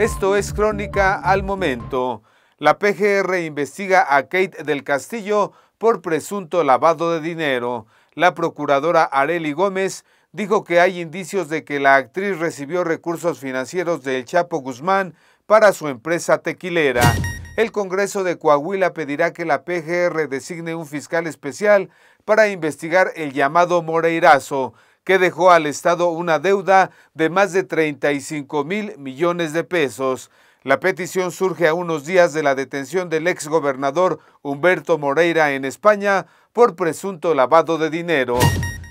Esto es Crónica al Momento. La PGR investiga a Kate del Castillo por presunto lavado de dinero. La procuradora Areli Gómez dijo que hay indicios de que la actriz recibió recursos financieros del Chapo Guzmán para su empresa tequilera. El Congreso de Coahuila pedirá que la PGR designe un fiscal especial para investigar el llamado Moreirazo, que dejó al Estado una deuda de más de 35 mil millones de pesos. La petición surge a unos días de la detención del exgobernador Humberto Moreira en España por presunto lavado de dinero.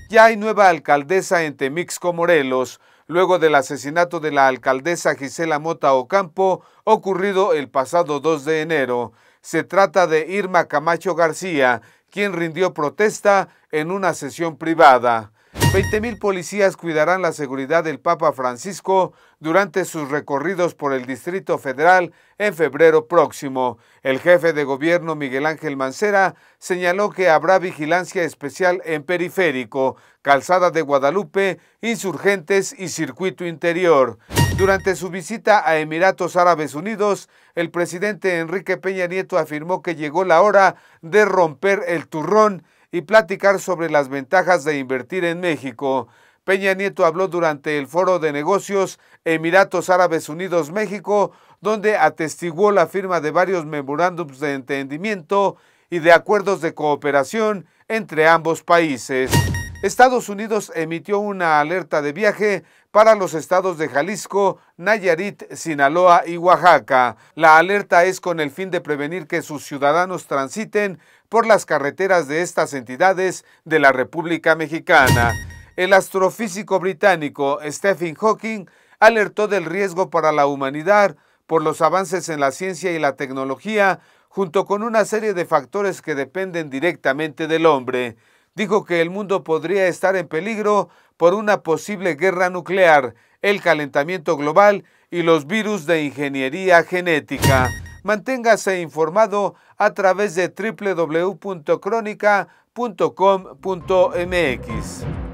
Ya hay nueva alcaldesa en Temixco, Morelos, luego del asesinato de la alcaldesa Gisela Mota Ocampo ocurrido el pasado 2 de enero. Se trata de Irma Camacho García, quien rindió protesta en una sesión privada. 20.000 policías cuidarán la seguridad del Papa Francisco durante sus recorridos por el Distrito Federal en febrero próximo. El jefe de gobierno Miguel Ángel Mancera señaló que habrá vigilancia especial en Periférico, Calzada de Guadalupe, Insurgentes y Circuito Interior. Durante su visita a Emiratos Árabes Unidos, el presidente Enrique Peña Nieto afirmó que llegó la hora de romper el turrón y platicar sobre las ventajas de invertir en México. Peña Nieto habló durante el foro de negocios Emiratos Árabes Unidos México, donde atestiguó la firma de varios memorándums de entendimiento y de acuerdos de cooperación entre ambos países. Estados Unidos emitió una alerta de viaje para los estados de Jalisco, Nayarit, Sinaloa y Oaxaca. La alerta es con el fin de prevenir que sus ciudadanos transiten por las carreteras de estas entidades de la República Mexicana. El astrofísico británico Stephen Hawking alertó del riesgo para la humanidad por los avances en la ciencia y la tecnología, junto con una serie de factores que dependen directamente del hombre dijo que el mundo podría estar en peligro por una posible guerra nuclear, el calentamiento global y los virus de ingeniería genética. Manténgase informado a través de www.cronica.com.mx